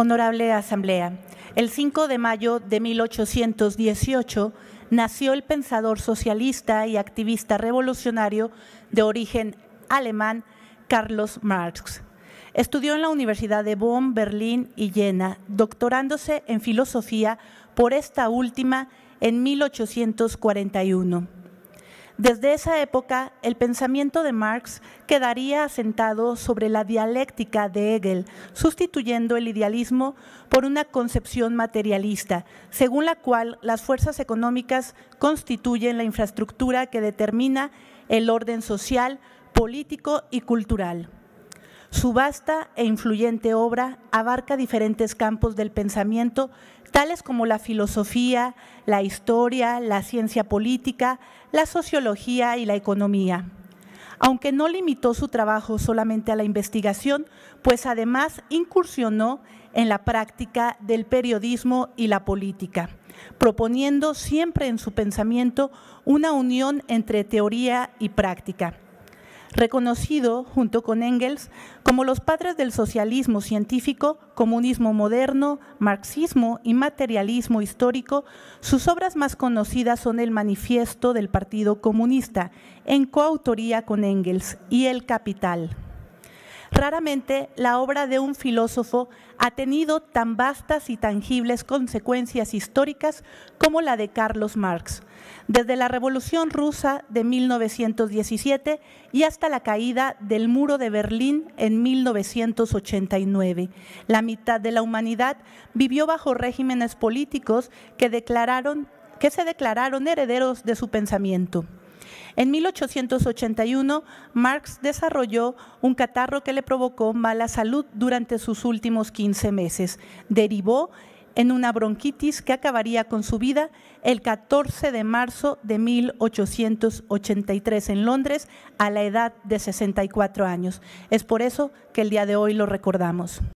Honorable Asamblea, el 5 de mayo de 1818 nació el pensador socialista y activista revolucionario de origen alemán Carlos Marx. Estudió en la Universidad de Bonn, Berlín y Jena, doctorándose en filosofía por esta última en 1841. Desde esa época, el pensamiento de Marx quedaría asentado sobre la dialéctica de Hegel, sustituyendo el idealismo por una concepción materialista, según la cual las fuerzas económicas constituyen la infraestructura que determina el orden social, político y cultural. Su vasta e influyente obra abarca diferentes campos del pensamiento, tales como la filosofía, la historia, la ciencia política, la sociología y la economía. Aunque no limitó su trabajo solamente a la investigación, pues además incursionó en la práctica del periodismo y la política, proponiendo siempre en su pensamiento una unión entre teoría y práctica reconocido junto con Engels como los padres del socialismo científico, comunismo moderno, marxismo y materialismo histórico, sus obras más conocidas son El Manifiesto del Partido Comunista, en coautoría con Engels, y El Capital. Raramente la obra de un filósofo ha tenido tan vastas y tangibles consecuencias históricas como la de Carlos Marx, desde la Revolución Rusa de 1917 y hasta la caída del muro de Berlín en 1989. La mitad de la humanidad vivió bajo regímenes políticos que, que se declararon herederos de su pensamiento. En 1881, Marx desarrolló un catarro que le provocó mala salud durante sus últimos 15 meses. Derivó en una bronquitis que acabaría con su vida el 14 de marzo de 1883 en Londres a la edad de 64 años. Es por eso que el día de hoy lo recordamos.